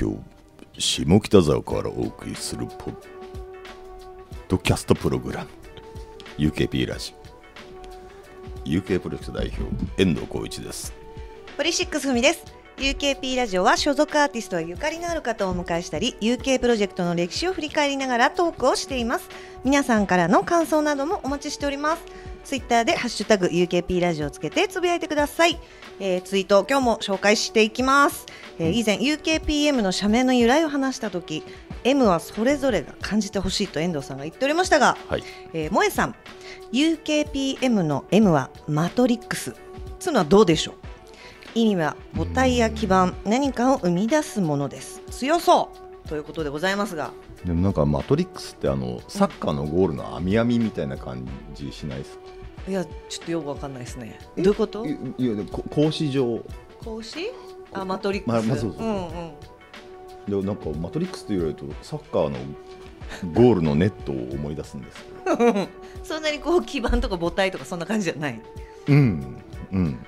今日下北沢からお送りするポッドキャストプログラム UKP ラジオ UK プロジェクト代表遠藤浩一ですポリシックスふみです UKP ラジオは所属アーティストはゆかりのある方をお迎えしたり UK プロジェクトの歴史を振り返りながらトークをしています皆さんからの感想などもお待ちしておりますツイッターでハッシュタグ UKP ラジオをつけてつぶやいてください、えー、ツイート今日も紹介していきます、えー、以前 UKPM の社名の由来を話した時 M はそれぞれが感じてほしいと遠藤さんが言っておりましたが、はい、えー、萌さん UKPM の M はマトリックスつのはどうでしょう意味は母体や基盤何かを生み出すものです強そうということでございますがでもなんかマトリックスってあのサッカーのゴールの網網みたいな感じしないですか、いやちょっとよくわかんないですねどういうこといやでこ格上。状格子あマトリックス、ままあ、そうそうう、んうん、でなんかマトリックスと言われるとサッカーのゴールのネットを思い出すんです そんなにこう基盤とか母体とかそんな感じじゃないうんうん、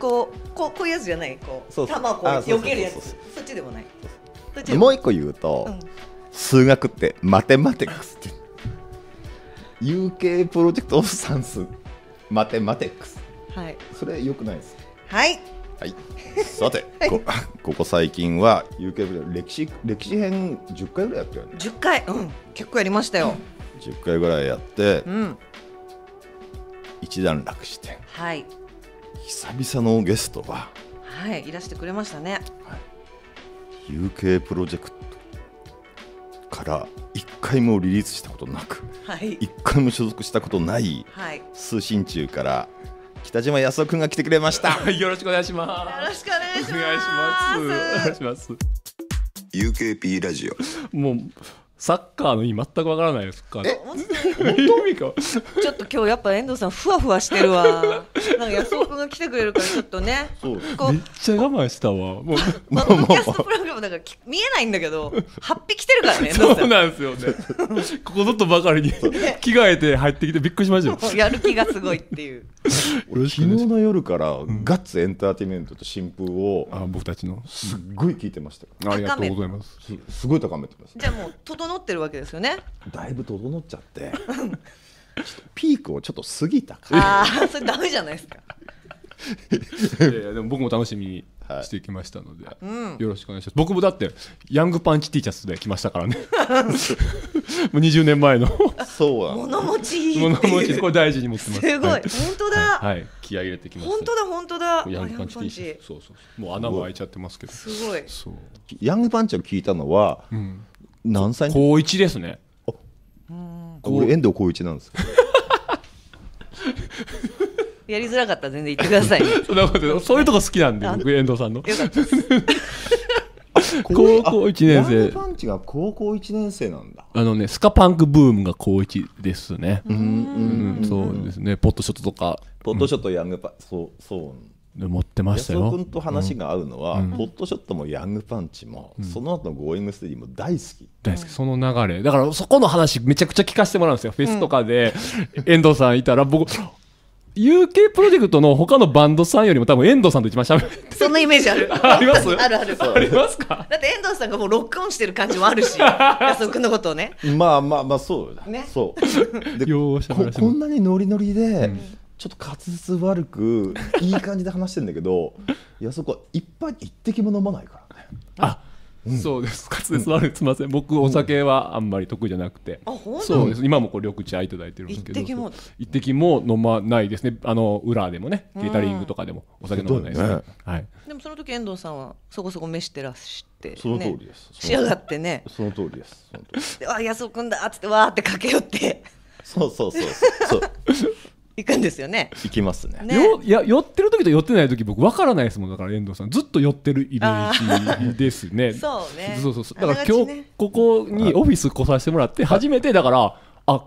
こうこうこういうやつじゃないこうそう玉をこう避けるやつそっちでもないもう一個言うと、うん、数学ってマテマティクスって UK プロジェクトオフサンスマテマテックスはいそれよくないですはいはいさて、こ、ここ最近は UK 歴史歴史編10回ぐらいやったよね10回うん結構やりましたよ、うん、10回ぐらいやって、うん、一段落してはい久々のゲストははいいらしてくれましたね、はい、UK プロジェクから一回もリリースしたことなく、はい、一回も所属したことないはい、通信中から北島康夫君が来てくれました よろしくお願いしますよろしくお願いしますお願いします UKP ラジオもうサッカーの意味全くわからないですか。え、本当ちょっと今日やっぱ遠藤さんふわふわしてるわ。なんか安が来てくれるからちょっとね。そう。めっちゃ我慢したわ。もう。まあ、キャストプログラムだから見えないんだけど、八匹来てるからね。そうなんですよね。ここぞとばかりに着替えて入ってきてびっくりしましたよ。やる気がすごいっていう。昨日の夜からガッツエンターテインメントと新風をあ僕たちのすっごい聞いてましたありがとうございますすごい高めてますじゃあもう整ってるわけですよねだいぶ整っちゃって ピークをちょっと過ぎたからああそれダメじゃないですか いやいやでも僕も楽しみにしてきましたので、よろしくお願いします僕もだってヤングパンチ T シャツで来ましたからね もう20年前のそう物持ち物持ちこれ大事に持ってますすごい、はい、本当だ、はい、気合い入れてきます本当だ本当だヤングパンチ T シャツそうそうもう穴も開いちゃってますけどすごいヤングパンチを聞いたのは、うん、何歳高一ですねあ俺遠藤光一なんです やりづらかったら全然言ってください、ね、そんなことそういうとこ好きなんで僕遠藤さんの 高校1年生パンチが高校1年生なんだあのねスカパンクブームが高1ですねうんそうですねポットショットとかポットショットヤングパン、うん、そうそう持ってましたよ安尾君と話が合うのは、うん、ポットショットもヤングパンチも、うん、その後のゴーイングステージも大好き大好きその流れだからそこの話めちゃくちゃ聞かせてもらうんですよ、フェスとかで遠藤さんいたら僕 UK プロジェクトの他のバンドさんよりも多分遠藤さんと一番しゃべってそんなイメージある ありますあるあるありますかだって遠藤さんがもうロックオンしてる感じもあるし 安田君のことをねまあまあまあそうだねそうで ここんなにノリノリで、うん、ちょっと滑舌悪くいい感じで話してんだけど安子はいっぱい一滴も飲まないからねあそうです滑舌悪いすみません僕お酒はあんまり得意じゃなくて、そうです今もこう緑茶いただいてるんですけど一滴も一滴も飲まないですねあの裏でもねケータリングとかでもお酒飲まないですね,、はい、でもその時遠藤さんはそこそこ飯してらしてその通りです仕上がってねその通りですであ安尾君だっつってわーって駆け寄ってそうそうそうそう行くんですよね行きますねねよいや寄ってる時と寄ってない時僕わからないですもんだから遠藤さんずっと寄ってるイメージですね そうねそうそうそうだから今日ここにオフィス来させてもらって初めてだからあ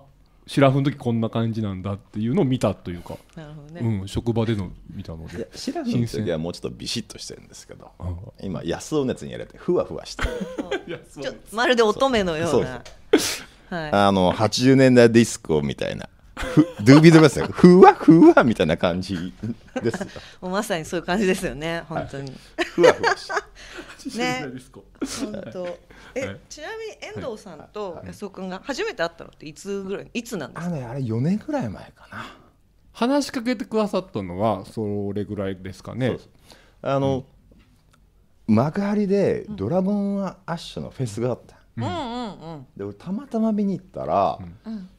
白ラフの時こんな感じなんだっていうのを見たというか、ね、うん、職場での見たので白ラフの時はもうちょっとビシッとしてるんですけど、うん、今安尾熱にやられてふわふわして まるで乙女のようなはい、あの80年代ディスコみたいなドゥービードバスよふわふわみたいな感じですもうまさにそういう感じですよね本当に、はい、ふわふわしね本当え、はい、ちなみに遠藤さんと安尾君が初めて会ったのっていつぐらいいつなんですかあ,、ね、あれ4年ぐらい前かな話しかけてくださったのはそれぐらいですかねあの、うん、幕張でドラゴンアッシュのフェスがあった、うんうんうん、で俺たまたま見に行ったら、うん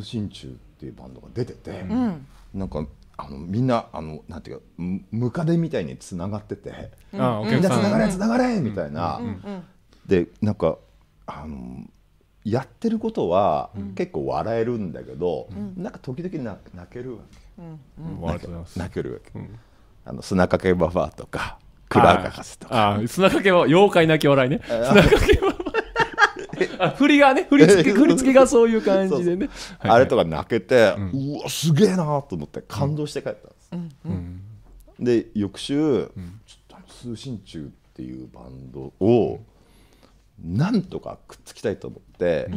通信中っていうバンドが出てて、うん、なんかあのみんなあのなんていうかムカデみたいにつながってて、うん、みんなつながれつながれみたいな、うん、でなんかあのやってることは結構笑えるんだけど、うん、なんか時々な泣けるわけ、うんうん、泣けるわけ、うん、あの砂かけばばとかクラーガスとか砂かけは妖怪泣き笑いね砂かけばばあ振りがね振り付け振り付けがそういう感じでねあれとか泣けて、うん、うわすげえなと思って感動して帰ったんです、うんうん、で翌週、ちょっと中っていうバンドをなんとかくっつきたいと思って、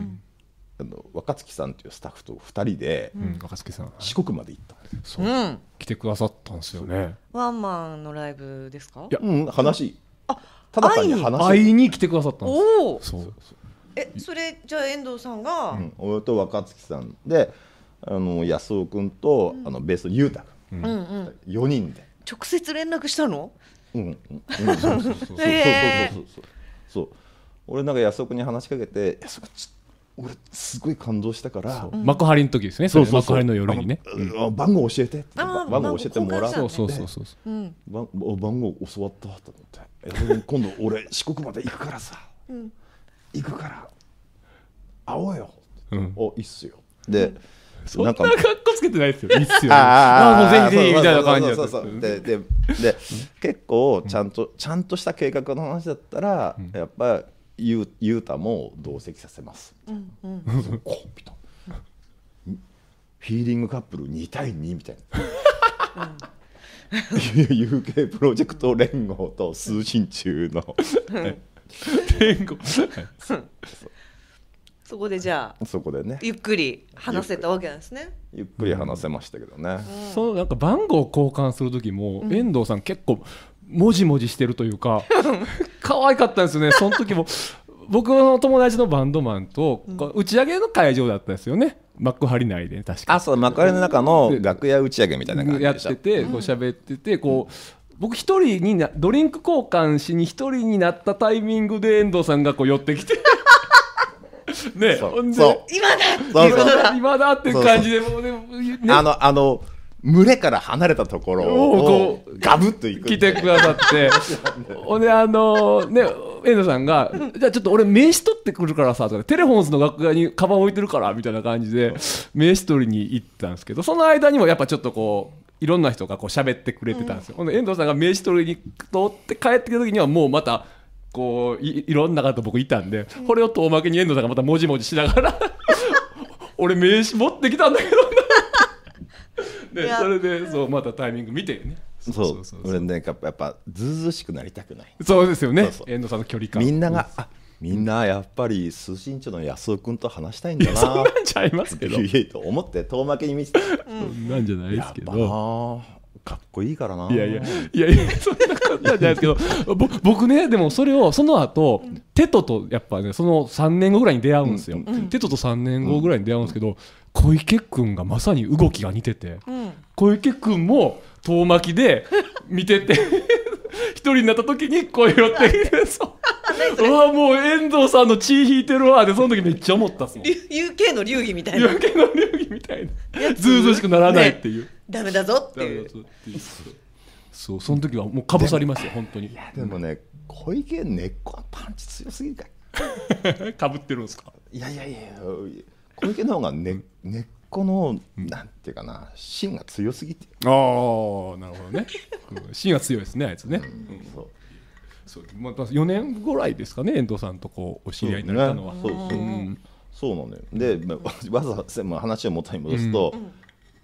あの若槻さんというスタッフと2人で、若月さん四国まで行ったんです、そ来てくださったんですよねワンマンのライブですかいや、うん、話ただ単に話会いに来てくださったんですおそうそうえそれじゃあ遠藤さんが、うん、俺と若槻さんであの安尾君と、うん、あのベース裕太君、うん、4人で直接連絡したのうん、うん、そうそうそうそうそう俺なんか安尾君に話しかけて「安尾君俺すごい感動したから幕張の時ですねそう幕張の夜にね番号教えて番号教えてもらってう番号教わったと思って今度俺四国まで行くからさ行くから会おうよ、うん、おいいっすよで、そんな格好つけてないっすよ。いいっすよ、ね。ああ、もうぜひぜひみたいな感じで。そうででで結構ちゃんとちゃんとした計画の話だったら、うん、やっぱゆゆうたも同席させます。うんうん、コンビと。フィーリングカップル2対2みたいな。うん、UK プロジェクト連合と通信中の。天 そこでじゃあそこでねゆっくり話せたわけなんですねゆっくり話せましたけどね、うん、そのなんか番号交換する時も、うん、遠藤さん結構もじもじしてるというか可愛かったんですよねその時も 僕の友達のバンドマンと、うん、打ち上げの会場だったんですよね幕張内で確かあそう幕張の中の楽屋打ち上げみたいな感じでやっててこう喋っててこう、僕一人になドリンク交換しに一人になったタイミングで遠藤さんがこう寄ってきて ねそうそう今だそうそう今だ今だっていう感じでもうねねあのあの群れから離れたところをこうガブッといく来てくださって ほんであのね遠藤さんが「じゃあちょっと俺名刺取ってくるからさ」とか「テレフォンズの楽屋にカバン置いてるから」みたいな感じで名刺取りに行ったんですけどその間にもやっぱちょっとこういろんな人がこう喋ってくれてたんですよ、ほん遠藤さんが名刺取りに通って帰ってきた時にはもうまたこういいろんな方と僕いたんで、これを遠巻きに遠藤さんがまたもじもじしながら 俺名刺持ってきたんだけどなで それでそうまたタイミング見てねそう俺ねやっぱずうずしくなりたくないそうですよね遠藤さんの距離感みんなが、うんみんなやっぱり通信長の安尾君と話したいんだな そんなんちゃいますけどと思って遠巻きに見てうん、なんじゃないですけどかっこいいからないやいやいやいやそんなことじゃないですけど僕ねでもそれをその後、テトとやっぱねその3年後ぐらいに出会うんですよ、うん、テトと3年後ぐらいに出会うんですけど、小池君がまさに動きが似てて、小池君も遠巻きで見てて 一人になった時に声寄ってきてそう わもう遠藤さんの血引いてるわでその時めっちゃ思ったっすもん UK の流儀みたいな UK の流儀みたいなずうずうしくならないっていう、ね、ダメだぞっていうそうその時はもうかぶさりましたよ本当にいやでもね小池根っこはパンチ強すぎるかかぶ ってるんですかいやいやいや小池の方が根、ね、根っこの、うん、なんていうかな芯が強すぎてああなるほどね、うん、芯は強いですねあいつね、そうそうまあ、4年ぐらいですかね遠藤さんとこうお知り合いになれたのはそう,、ね、そうそう、うんそうなのよで、まあ、わざわざ、まあ、話を元に戻すと、うん、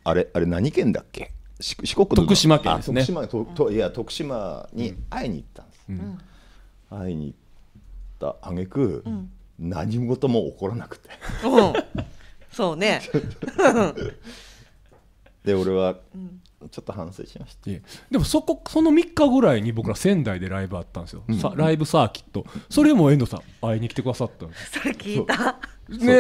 あれあれ何県だっけ四国の徳島県ですね徳島といや徳島に会いに行ったんです、うん、会いに行ったあげく何事も起こらなくて、そうね で俺はちょっと反省しました、でもそこその3日ぐらいに僕ら仙台でライブあったんですよ、うん、ライブサーキットそれも遠藤さん会いに来てくださったんですそれ聞いたね、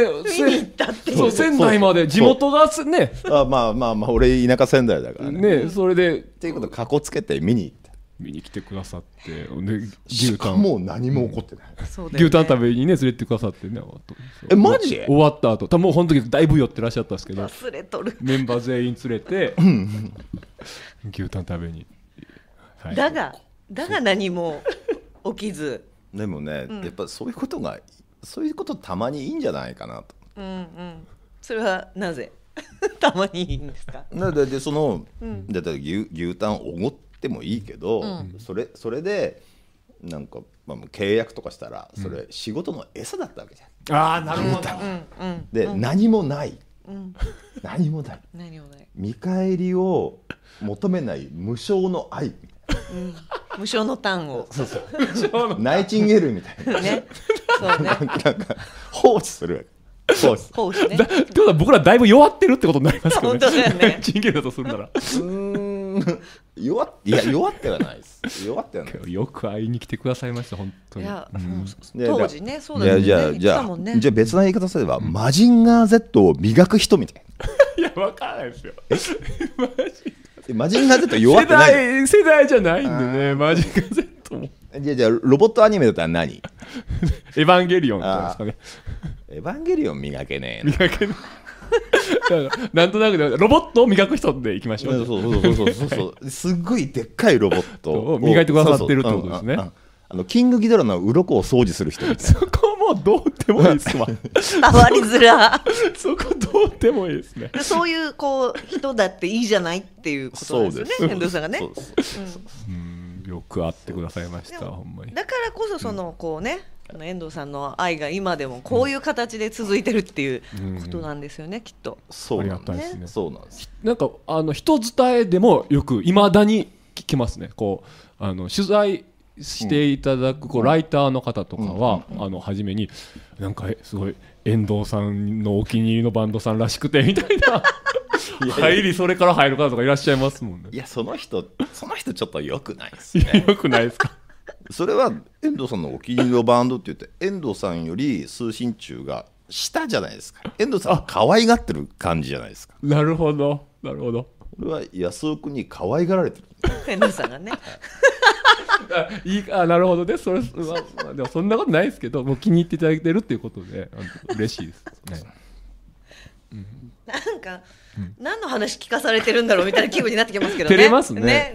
そう仙台まで地元がねあまあまあまあ俺田舎仙台だからねねそれでっていうことかこつけて見に行っ見に来てくださってね、牛タンもう何も起こってない、そうだね牛タン食べにね連れてくださってねえマジ終わった後多分もう本時だいぶ酔ってらっしゃったんですけど忘れとるメンバー全員連れて牛タン食べに、はい、だがだが何も起きずでもね、うんやっぱそういうことがそういうことたまにいいんじゃないかなとうんうんそれはなぜ たまにいいんですかなででその、うんだって牛牛タンおごっってもいいけど、うん、それそれでなんか、まあ、契約とかしたらそれ仕事の餌だったわけじゃん。ああなるほど。で、何もない。何もない。何もない。見返りを求めない無償の愛。無償のターンを。そうそう。ナイチンゲールみたいな。ね。そうね。なんか放置する。放置ね。僕らだいぶ弱ってるってことになりますけどね。本当だよね。ナイチンゲルだとするなら。うん。弱っいや 弱ってはないです弱ってはない よく会いに来てくださいました本当にいや、うん、当時ねそうだよねじゃあじゃあ、ね、じゃ別な言い方すれば、うん、マジンガー Z を磨く人みたいな いや分からないですよマジンガー Z 弱ってない世代世代じゃないんでねマジンガー Z もじゃあじゃロボットアニメだったら何エヴァンゲリオンですかねエヴァンゲリオン磨けねえ磨けない なんとなくロボットを磨く人でいきましょうそうそうそうそうそう すっごいでっかいロボットを磨いてくださってるってことですねあのキングギドラの鱗を掃除する人そこもどうでもいいですわ触りづら そこどうでもいいですねそういうこう人だっていいじゃないっていうことですね遠藤さんがね、うん、よく会ってくださいましたほんまにだからこそその、こうね、うん、遠藤さんの愛が今でもこういう形で続いてるっていうことなんですよね、うん、きっとそうなんですねそうなんですなんかあの人伝えでもよくいまだに聞きますねこうあの取材していただく、こうライターの方とかは、あの初めになんかすごい遠藤さんのお気に入りのバンドさんらしくてみたいな入りそれから入る方とかいらっしゃいますもんねいやその人その人ちょっとよくないですねよくないですか それは遠藤さんのお気に入りのバンドって言って遠藤さんより通信中が下じゃないですか遠藤さん可愛がってる感じじゃないですかなるほどなるほど俺は安尾君に可愛がられてる遠藤さんがね あいいあなるほどねそれ、まあ、でもそんなことないですけどもう気に入っていただいてるっていうことで嬉しいですね、う んなんか、何の話聞かされてるんだろうみたいな気分になってきますけどね。照れますね。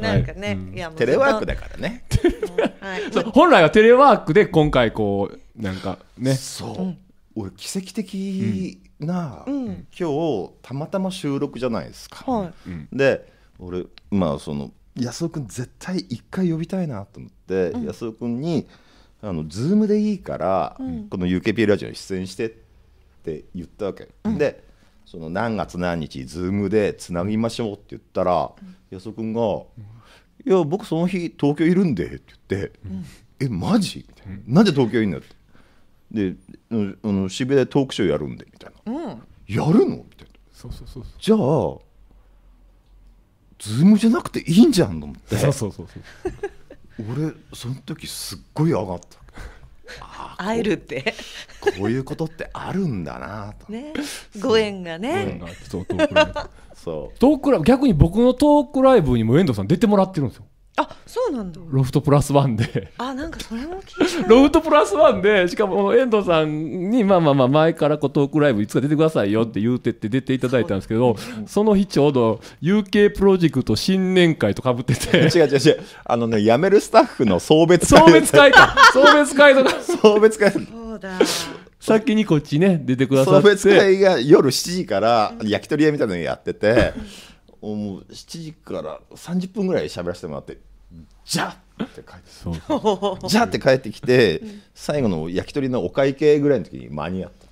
テレワークだからね。本来はテレワークで今回こうなんかね。そう。俺奇跡的な、うん、今日たまたま収録じゃないですか。で俺まあその安尾君絶対一回呼びたいなと思って、うん、安尾君に「あのズームでいいから、うん、この UKP ラジオに出演して」って言ったわけ、でその何月何日ズームでつなぎましょうって言ったら、うん、安くんが「いや僕その日東京いるんで」って言って「うん、えマジ?」みたいな「なんで東京いるんだ?」って「であの渋谷でトークショーやるんで」みたいな「うん、やるの?」みたいな「そうそうそうじゃあズームじゃなくていいんじゃん」と思って俺その時すっごい上がった会えるってこういうことってあるんだなとねご縁がねそうトークライブそうトークライブ逆に僕のトークライブにも遠藤さん出てもらってるんですよあそうなんだロフトプラスワンであなんかそれも聞いロフトプラスワンでしかも遠藤さんにまあまあまあ前からこうトークライブいつか出てくださいよって言うてって出ていただいたんですけどその日ちょうど UK プロジェクト新年会とかぶってて違う違う違うあのね辞めるスタッフの送別会送別会か送別会とか 送別会そうだ先にこっちね出てくださって送別会が夜7時から焼き鳥屋みたいなのやっててもう7時から30分ぐらい喋らせてもらって「じゃっ!」って帰って「じゃっ!」て帰ってきて最後の焼き鳥のお会計ぐらいの時に間に合った。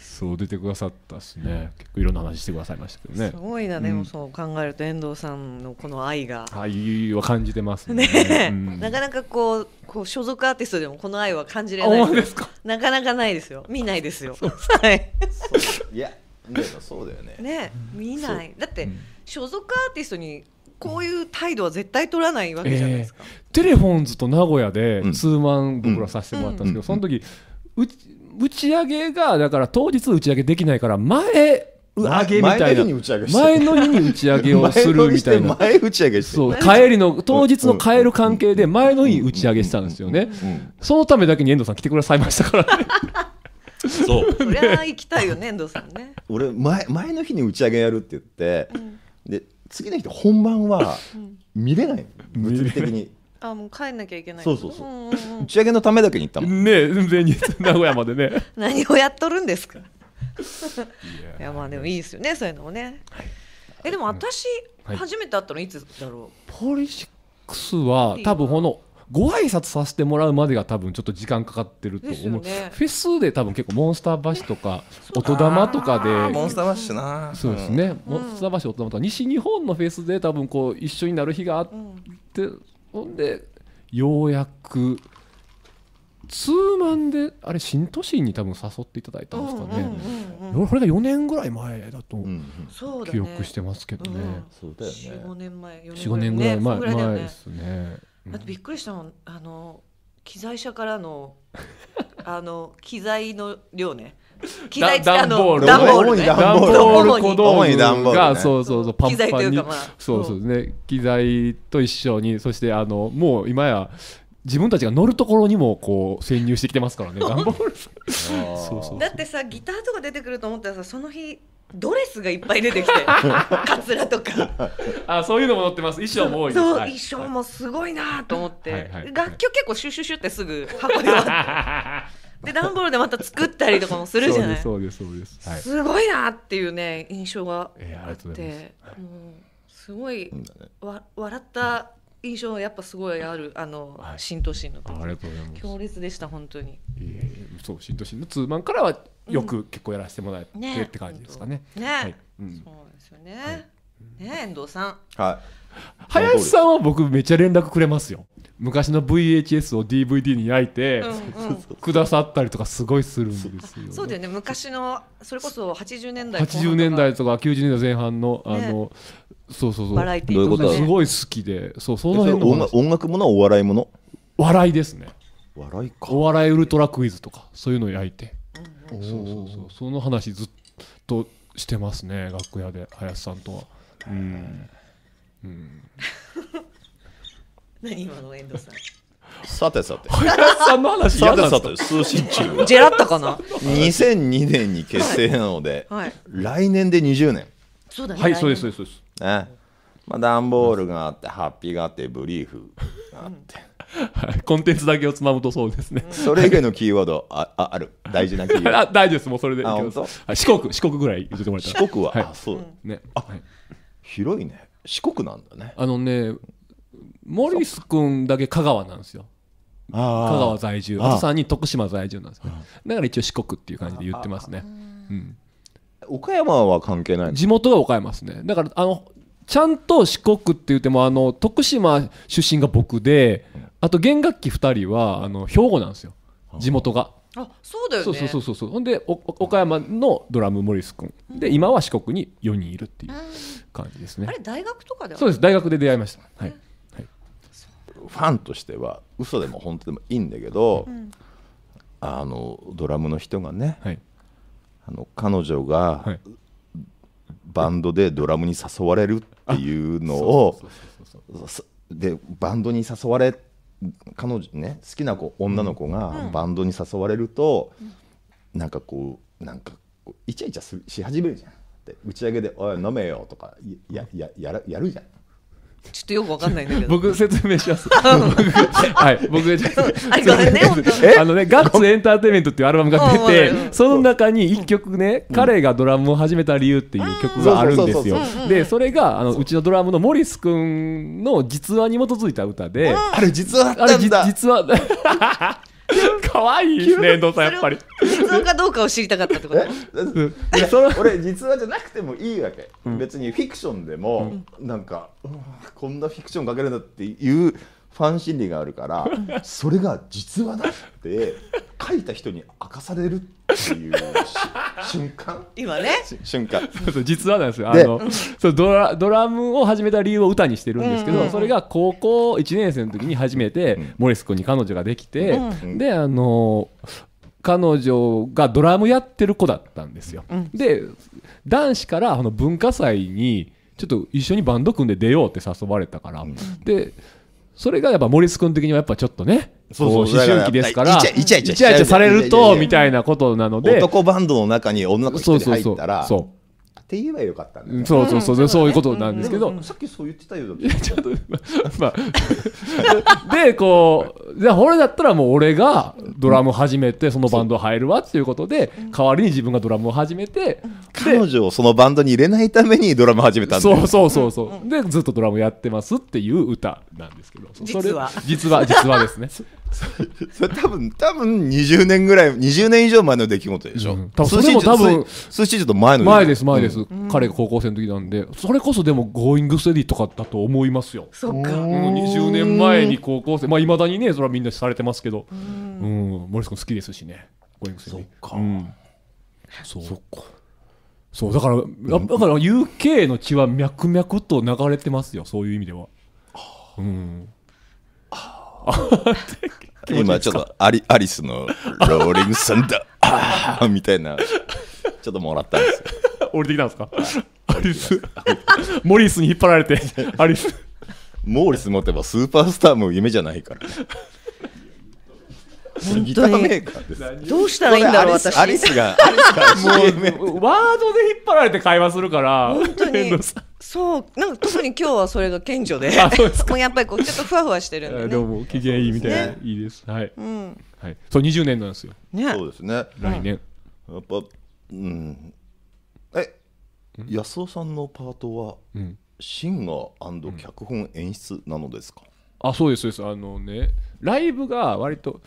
そう出てくださったしね結構いろんな話してくださいましたけどねすごいなでもそう考えると遠藤さんのこの愛が愛は感じてますね、ねうん、なかなかこうこう所属アーティストでもこの愛は感じれないですかなかなかないですよ見ないですよはいいやそうだよねね見ないだって、所属アーティストにこういう態度は絶対取らないわけじゃないですか、えー、テレフォンズと名古屋でツーマン僕らさせてもらったんですけど、その時うち、打ち上げがだから当日打ち上げできないから前上げみたいな前の日に打ち上げをするみたいな前打ち上げそう帰りの当日の帰る関係で前の日打ち上げしたんですよね、そのためだけに遠藤さん来てくださいましたから そう そりゃ行きたいよね遠藤さんね俺前前の日に打ち上げやるって言って、うん、で次の日本番は見れない、うん、物理的に。あもう帰んなきゃいけないそうそうそううんうん打ち上げのためだけに行ったもんね全然に名古屋までね 何をやっとるんですか いやまあでもいいですよねそういうのもね、はい、えでも私、はい、初めて会ったのいつだろうポリシックスは多分このご挨拶させてもらうまでが多分ちょっと時間かかってると思う、ね、フェスで多分結構モンスターバシとか音玉とかでモンスターバシなそうですね、うん、モンスターバシ音玉とか西日本のフェスで多分こう一緒になる日があって、うん、ほんでようやくツーマンであれ新都心に多分誘っていただいたんですかね、うんうん、これが4年ぐらい前だと記憶してますけどね,、そうだよね45年前4年ぐらい前,、前ですねあとびっくりしたもんあの機材車からの あの機材の量ね 機材ってあの段ボール、ね、段ボール、ね、段ボール小道具が、ね、そうそうそうパンパンに機材というか、まあ、そうそうね機材と一緒にそしてあのもう今や自分たちが乗るところにもこう潜入してきてますからね 段ボールそうそうだってさギターとか出てくると思ったらさその日ドレスがいっぱい出てきて カツラとかあそういうのも載ってます衣装も多いそう、はい、衣装もすごいなと思って、はいはい、楽曲結構シュシュシュってすぐ箱で割って で段ボールでまた作ったりとかもするじゃないそうですそうですす、ごいなっていうね印象があって、えー、もうすごいわ笑った印象やっぱすごいあるあの、はい、新都心のありがとうございます強烈でした本当に、えー、そう新都心のツーマンからはよく結構やらせてもらってって感じですかね。ね、はい、そうですよね。ね遠藤さん。はい。林さんは僕めっちゃ連絡くれますよ。昔の VHS を DVD に焼いて、くださったりとかすごいするんですよ。そうだよね。昔のそれこそ80年代80年代とか90年代前半のあの、そうそうそう。バラエティーとか、すごい好きで、そうその辺の音楽ものはお笑いもの。笑いですね。笑いか。お笑いウルトラクイズとかそういうのを焼いて。そうそうそうその話ずっとしてますね楽屋で林さんとはうんうん何今の遠藤さんさてさて林さんの話さてさて通信中ジェラったかな2002年に結成なので、はい、来年で20年そうだねはいそうですそうですそうねまあ段ボールがあってハッピーがあってブリーフがあって、はい、コンテンツだけをつまむとそうですね。それ以外のキーワードああある大事なキーワード。大事ですもうそれで。四国四国ぐらい言ってもらったら。四国は、あそうね。広いね。四国なんだね。あのね、モリス君だけ香川なんですよ。香川在住。あと三人徳島在住なんです、ね。だから一応四国っていう感じで言ってますね。うん。岡山は関係ない地元が岡山ですねだからあのちゃんと四国って言ってもあの徳島出身が僕であと弦楽器2人はあの兵庫なんですよ地元が。あそうだよ、ね、そうそうそうそうほんで岡山のドラムモリス君、ん、で今は四国に4人いるっていう感じですね、あれ大学とかではそうです大学で出会いました、はい、はい、ファンとしては嘘でも本当でもいいんだけど、うん、あのドラムの人がね、はい、あの彼女が、はい、バンドでドラムに誘われるっていうのをでバンドに誘われて彼女ね好きな子女の子がバンドに誘われると、うん、なんかこうなんかイチャイチャし始めるじゃん。打ち上げで「おい飲めよ」とかややややるじゃん。ちょっとよくわかんないんだけど。僕説明します。はい、僕じゃ あ。ね、あのね、ガッツエンターテイメントっていうアルバムが出て、その中に一曲ね、彼がドラムを始めた理由っていう曲があるんですよ。で、それがあのうちのドラムのモリス君の実話に基づいた歌で、あれ実話あれ実話。可愛いですね、遠藤さん、やっぱり。実話かどうかを知りたかったってこと俺、実話じゃなくてもいいわけ。別にフィクションでも、なんか、こんなフィクションかけるんだっていう。ファン心理があるからそれが実話だって書いた人に明かされるっていう瞬間今ね瞬間そうそう実はなんですよあのそうドラドラムを始めた理由を歌にしてるんですけど、それが高校1年生の時に初めて、モレス君に彼女ができて、うん、であの彼女がドラムやってる子だったんですよ、うん、で男子からあの文化祭にちょっと一緒にバンド組んで出ようって誘われたから、うん、でそれがやっぱ森津君的にはやっぱちょっとね、そうそう、思春期ですから、イチャイチャイチャされると、みたいなことなので。男バンドの中に女の子が入ったら、そうそうそう。って言えばよかったんだ、ね、そうそうそう、そういうことなんですけど、うん、さっきそう言ってたよちょっとまあ でこうじゃあ俺だったらもう俺がドラム始めてそのバンド入るわっていうことで、うん、代わりに自分がドラムを始めて、彼女をそのバンドに入れないためにドラム始めたんだそうそうそうそうでずっとドラムやってますっていう歌なんですけど実は実は実はですね それ多分多分20年ぐらい20年以上前の出来事でしょ、うん、多分それも多分数司と前の前です前です、うん、彼が高校生の時なんでそれこそでも「ゴーイングステディ」とかだと思いますよそっか、20年前に高校生まあいまだにねそれはみんなされてますけどうん森君好きですしねゴーイングステディそっか、うん、そうそっかそうだからだから UK の血は脈々と流れてますよそういう意味ではうん今ちょっとアリアリスのローリングサンダーーみたいなちょっともらったんですよ降りてきたんですか、はい、アリスモリスに引っ張られてアリスモーリス持てばスーパースターも夢じゃないから、ギターメーカーですどうしたらいいんだろう私アリスがアリスがもうワードで引っ張られて会話するから本当にそうなんか特に今日はそれが顕著で もうやっぱりこうちょっとふわふわしてるんで、ね、でも機嫌いいみたいな、ね、いいですはい、うん、はい、そう20年なんですよ、ね、そうですね来年、うん、やっぱうんえ安尾さんのパートは、うん、シンガー脚本演出なのですか、あそうですそうですあのねライブが割と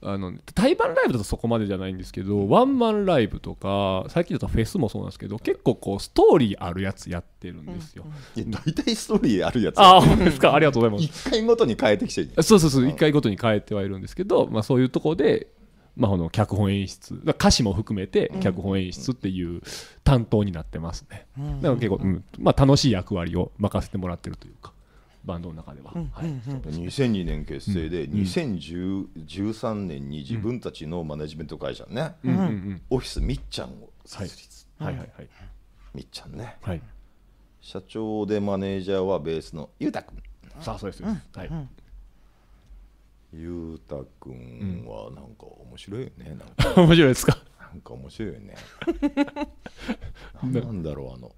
あの対バンライブだとそこまでじゃないんですけどワンマンライブとか最近だとフェスもそうなんですけど結構こうストーリーあるやつやってるんですよ、うんうん、いや大体ストーリーあるやつああですかありがとうございます1回ごとに変えてきてるそうそうそう1回ごとに変えてはいるんですけど、まあ、そういうとこで、まあ、の脚本演出歌詞も含めて脚本演出っていう担当になってますね、うん、だから結構、うんまあ、楽しい役割を任せてもらってるというかバンドの中では、はい、2002年結成で、うん、2013年に自分たちのマネジメント会社ね、オフィスみっちゃんを設立、はいはいはいみっちゃんね、はい、社長でマネージャーはベースのゆうたくんさあそうですはいゆうたくんはなんか面白いよね、なんか 面白いですかなんか面白いよね なんだろうあの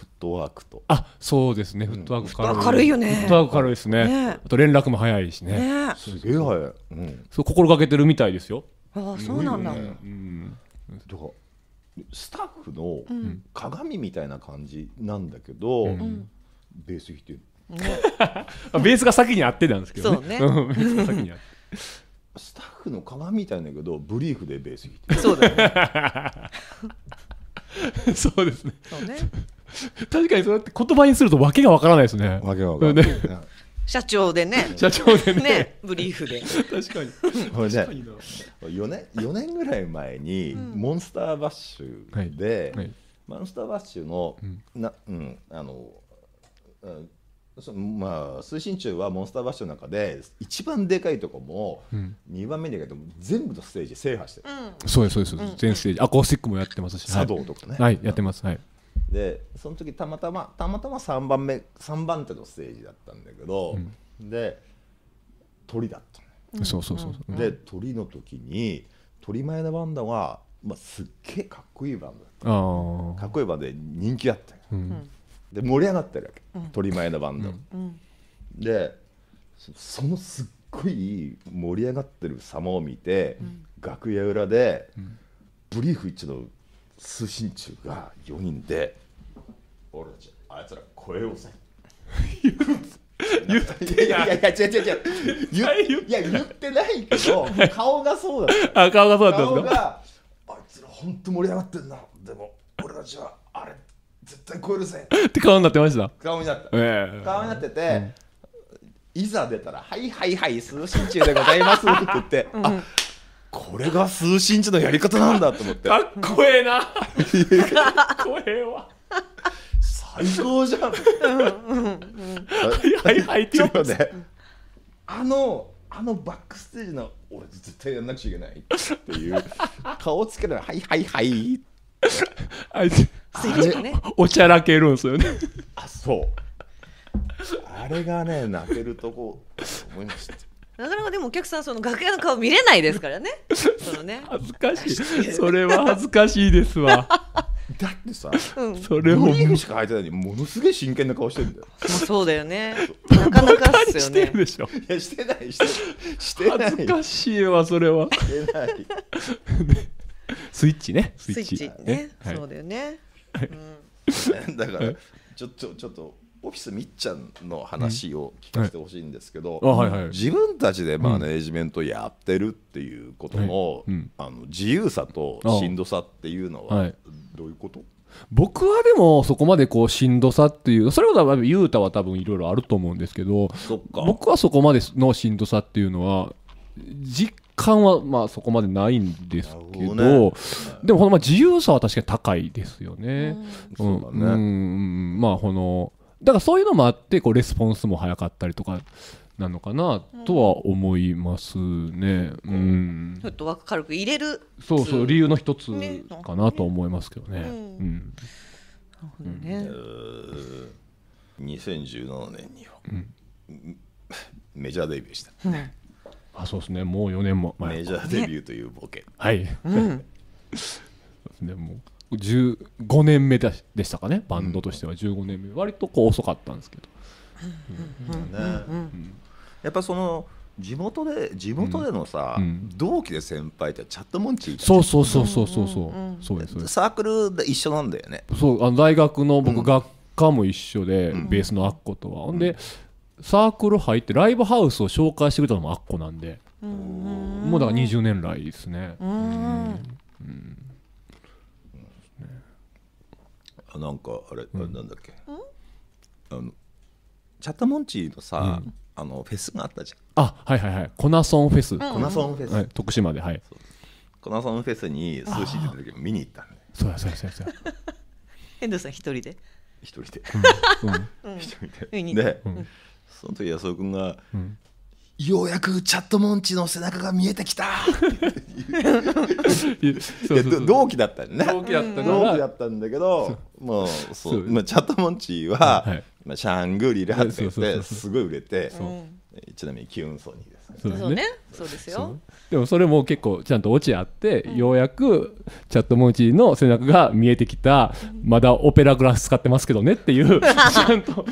フットワークとあそうですねフットワーク軽い、うん、軽いよねフットワーク軽いですね、ね、あと連絡も早いしね、ね、すげえ早い、うん、そう心がけてるみたいですよあそうなんだ、ね、うん、とかスタッフの鏡みたいな感じなんだけど、うん、ベース弾いてる、ベースが先にあってなんですけどねそうね ベースが先にあってスタッフの鏡みたいだけどブリーフでベース弾いてるそうだよね そうですね。そうね 確かにそうやって言葉にするとわけがわからないですね。わがわからない、社長でね。社長でね。ブリーフで。確かに。これね、4年 ,4 年ぐらい前に、モンスターバッシュで、モンスターバッシュの、なうん、あの、うまあ、推進中はモンスターバッシュの中で一番でかいとこも、う2番目でかいとこも全部のステージ制覇してる、うん、そうですそうです、全ステージアコースティックもやってますし茶道とかねはい、やってますはいでその時たまたまたまたま3番目3番手のステージだったんだけど、うん、で鳥だったの、ね、そうそうそうそうで鳥の時に鳥前のバンドが、まあ、すっげえかっこいいバンドだったかっこいいバンドで人気だったよ、うん、で盛り上がってるわけ、うん、鳥前のバンド、でそのすっごい盛り上がってる様を見て、楽屋裏で、ブリーフ一の通信中が4人で俺たちあいつら声をせ言っていやいやいや違う違う違う言っいや言ってないけど顔がそうだあ顔がそうだったんですかあいつら本当盛り上がってんなでも俺たちはあれ絶対超えるぜって顔になってました顔になった、えー、顔になってて、うんいざ出たら、はいはいはい、通信中でございますって言って、うん、あこれが通信中のやり方なんだと思って。かっこええな。かっこええわ。最高じゃんはいはいはいって言わねあのあのバックステージの俺絶対やんなくちゃいけないっていう顔つけたらはいはいはいあいつおちゃらけるんですよねあそうあれがね泣けるとこ思いましたなかなかでもお客さんその楽屋の顔見れないですからね。そのね恥ずかしい。それは恥ずかしいですわ。だってさ、それをリーフしか履いてないのにものすげえ真剣な顔してるんだよまあそうだよねなかなかっすよねいやしてないしてしてない恥ずかしいわそれはしてないスイッチねスイッチね、はい、そうだよね、うん、だからちょっとちょっとオフィスみっちゃんの話を聞かせてほしいんですけど、はいはい自分たちでマネージメントやってるっていうことのうん、あの自由さとしんどさっていうのはどういうこと、はい、僕はでもそこまでこうしんどさっていうそれこそ雄太は多分いろいろあると思うんですけど僕はそこまでのしんどさっていうのは実感はまあそこまでないんですけど、ね、でもこのまあ自由さは確かに高いですよね。うん、そうだね、うん、まあこのだからそういうのもあってこうレスポンスも早かったりとかなのかなとは思いますね。うん、ちょっと分軽く入れるそうそう理由の一つかなと思いますけどね。うんうん、なる2017年には、うん、メジャーデビューした。うん、あそうですねもう4年も前メジャーデビューというボケ。ね、はい。うん、そうですねもう。15年目でしたかねバンドとしては15年目、割とこう遅かったんですけど、やっぱその地元で地元でのさ、うん、同期で先輩ってチャットモンチーそうそうそうそうそうそうそうサークルで一緒なんだよねそうあの大学の僕、学科も一緒で、うん、ベースのアッコとは、ほんでサークル入ってライブハウスを紹介してくれたのもアッコなんで、もうだから20年来ですねうんなんかあれ、あれなんだっけ、あのチャットモンチーのさ、あのフェスがあったじゃんあはいはいはいコナソンフェス、コナソンフェス、はい、徳島ではいコナソンフェスに数シーズン出て見に行ったんでそうやそうやそうやそうや 遠藤さん一人で一人で 一人でで、その時安尾君が、うんようやくチャットモンチの背中が見えてきた 同期だったんね同期だった同期だったんだけどもうそうまあ、チャットモンチは、はい、まあ、シャングリラって言ってすごい売れてちなみにキュンソにそうね、ね、そうですよでもそれも結構ちゃんとオチあって、うん、ようやくチャットモンチーの背中が見えてきた、うん、まだオペラグラス使ってますけどねっていう ちゃんと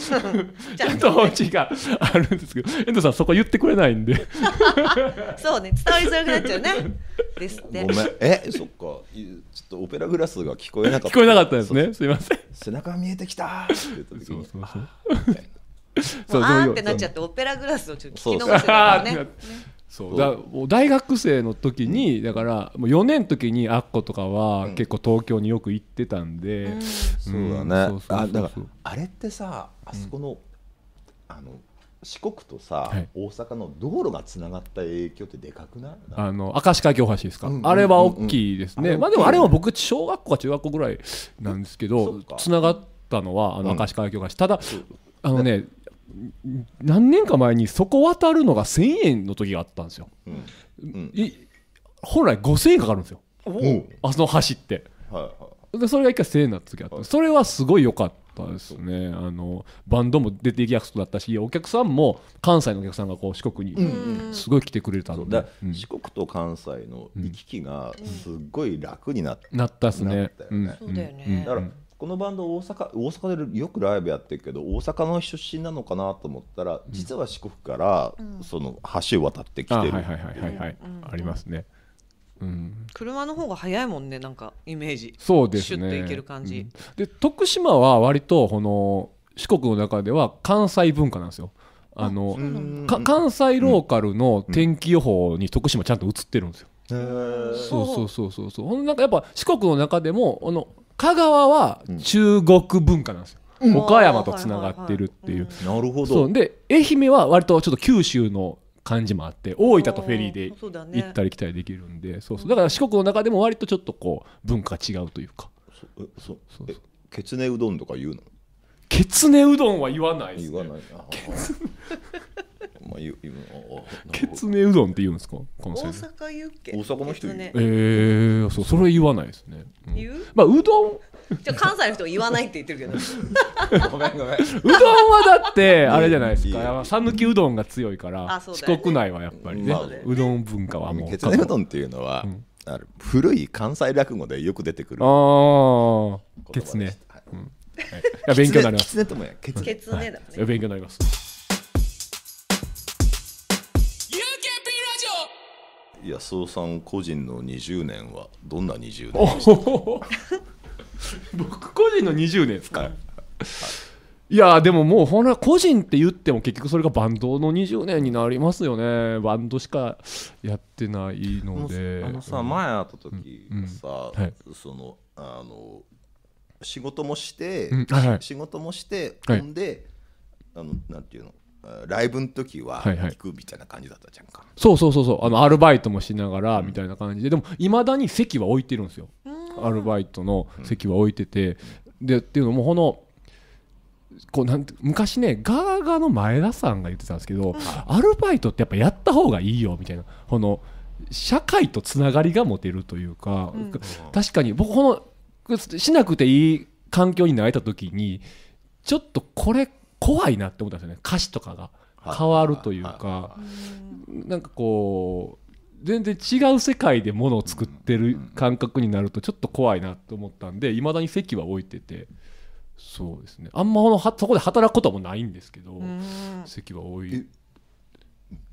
ちゃんとオチがあるんですけど遠藤さんそこ言ってくれないんで そうね伝わりづらくなっちゃうねですってごめんえそっかちょっとオペラグラスが聞こえなかった聞こえなかったですねすいません背中が見えてきたって言った時にそうそうそう そうあーってなっちゃってオペラグラスをちょっと聞き逃してたね。そうだ大学生の時に、だからもう4年の時にアッコとかは結構東京によく行ってたんで、うん、そうだねあだからあれってさあそこの,、あの四国とさ、大阪の道路がつながった影響ってでかくないあの明石海峡橋ですか、あれは大きいですね、まあでもあれは僕小学校か中学校ぐらいなんですけどつながったのはあの明石海峡大橋、ただあのね何年か前にそこ渡るのが1000円の時があったんですよ、うんうん本来5000円かかるんですよあその橋ってはいはいでそれが1回1000円になった時あったそれはすごい良かったですねあのバンドも出ていきやすくなったしお客さんも関西のお客さんがこう四国にすごい来てくれたので、うん四国と関西の行き来がすごい楽になっなったですねねうんそうだよねこのバンド大阪大阪でよくライブやってるけど大阪の出身なのかなと思ったら実は四国からその橋を渡ってきてる、うん、はいはいはいはい、ありますね、うん、車の方が早いもんねなんかイメージそうですねシュッといける感じ、うん、で徳島は割とこの四国の中では関西文化なんですよあの関西ローカルの天気予報に徳島ちゃんと映ってるんですよ、うん、そうそうそうそうそうなんかやっぱ四国の中でもあの香川は中国文化なんですよ、うん、岡山とつながってるっていう、なるほどで愛媛は割とちょっと九州の感じもあって大分とフェリーで行ったり来たりできるんでそうそうだから四国の中でも割とちょっとこう文化違うというかそうそうケツネうどんとか言うのケツネうどんは言わないです、言わないなまあ、ゆケツメうどんって言うんですか関西大阪ユッケ大阪の人いるねえー、そそれ言わないですね、うん言うまあうどんじゃ関西の人は言わないって言ってるけど ごめんごめんうどんはだってあれじゃないですか讃岐うどんが強いから四国内はやっぱりね,、まねうどん文化はもうケツネうどんっていうのは、うんあの古い関西落語でよく出てくるああケツネ、はいいうんはいいや勉強になりますすつねともやケツネケねだい勉強になります安尾さん個人の20年はどんな20年でしたか 僕個人の20年ですか、はいはい、いやでももうほら個人って言っても結局それがバンドの20年になりますよねバンドしかやってないのであのさ、うん、前会った時さ、うんうんはい、そのあの仕事もして、うんはいはい、仕事もして、ほんであのなんていうのライブの時は行くみたいな感じだったじゃんか、はいはい、そうそうそうそうあのアルバイトもしながらみたいな感じで、でもいまだに席は置いてるんですよアルバイトの席は置いてて、うん、でっていうのもこのこうなんて昔ねガーガーの前田さんが言ってたんですけど、うん、アルバイトってやっぱやった方がいいよみたいなこの社会とつながりが持てるというか、うん、確かに僕このしなくていい環境に慣れた時にちょっとこれ怖いなって思ったんですよね歌詞とかが変わるというかなんかこう全然違う世界でものを作ってる感覚になるとちょっと怖いなと思ったんでいまだに席は置いてて。そうですねあんまそこで働くこともないんですけど席は多い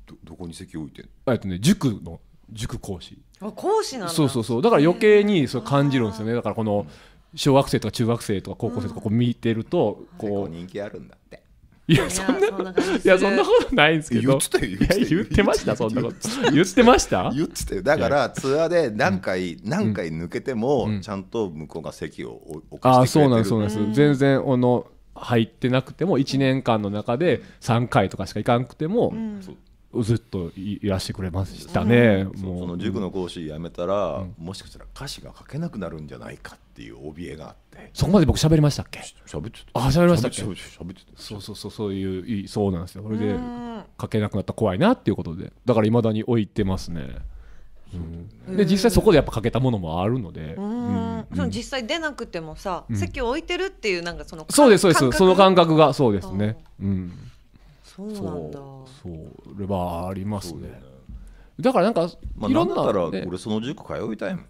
どどこに席置いてんのえっとね塾の塾講師あ講師なんそうそうそうだから余計にそう感じるんですよねだからこの、うん小学生とか中学生とか高校生とかこう見てると、こう人気あるんだっていやそんないやそんなことないんですけど言って言ってましたそんなこと言ってました言ってたよだからツアーで何回何回抜けてもちゃんと向こうが席を置かせてくれてるあそうなんですそうなんです全然あの入ってなくても1年間の中で3回とかしか行かなくても、うん、ずっといらしてくれましたね、うん、もうその塾の講師辞めたら、うん、もしかしたら歌詞が書けなくなるんじゃないかっていう怯えがあってそこまで僕喋りましたっけ喋ってあ喋りましたっけそうそうそうそういうそうなんですよそれで書けなくなったら怖いなっていうことでだからいまだに置いてますねうん、で実際そこでやっぱ欠けたものもあるので、うん、うん、その実際出なくてもさ、うん、席を置いてるっていうなんかそのそうですそうですその感覚がそうですね、うんそうなんだそうれはありますね、だからなんか、まあ、いろんな、ね、なんなら俺その塾通いたいもん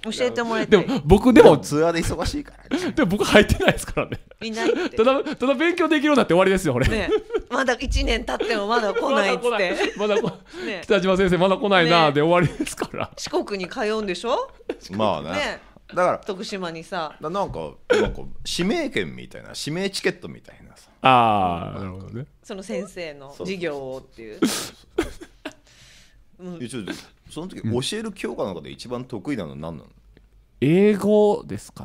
教えてもらいたでも僕でもツアーで忙しいから、ね、でも僕入ってないですからねいないってただただ勉強できるようになって終わりですよ俺、ね、まだ1年経ってもまだ来ないっってまだ来ない、ね、北島先生まだ来ないなで終わりですから、四国に通うんでしょまあねねだから徳島にさなんかなんか指名券みたいな指名チケットみたいなさああなるほどねその先生の授業をっていう。その時教える教科の中で一番得意なのは何なの、英語ですか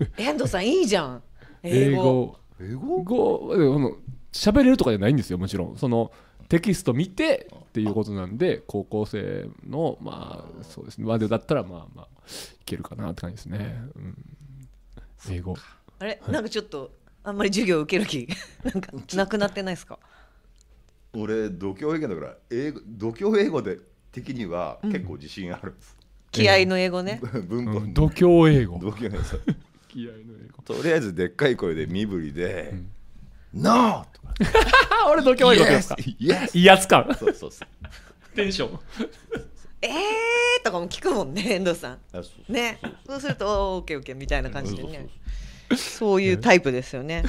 ね 遠藤さんいいじゃん。英語。英語語でもあの喋れるとかじゃないんですよもちろんそのテキスト見てっていうことなんで高校生のまあそうですねまドだったらまあまあいけるかなって感じですね、うん、英語あれなんかちょっとあんまり授業受ける気 なんかなくなってないですか俺度胸英語だから英語度胸英語で的には結構自信あるんです、気合の英語ね 文法、うん度胸英語度胸英語 気合の英語とりあえずでっかい声で身振りで「NO!」とかあ俺度胸英語ですか威圧感そうそうそうテンションえーとかも聞くもんね遠藤さんあそうそうねそうするとおーオッケーオッケーみたいな感じでねそうそうそういうタイプですよね。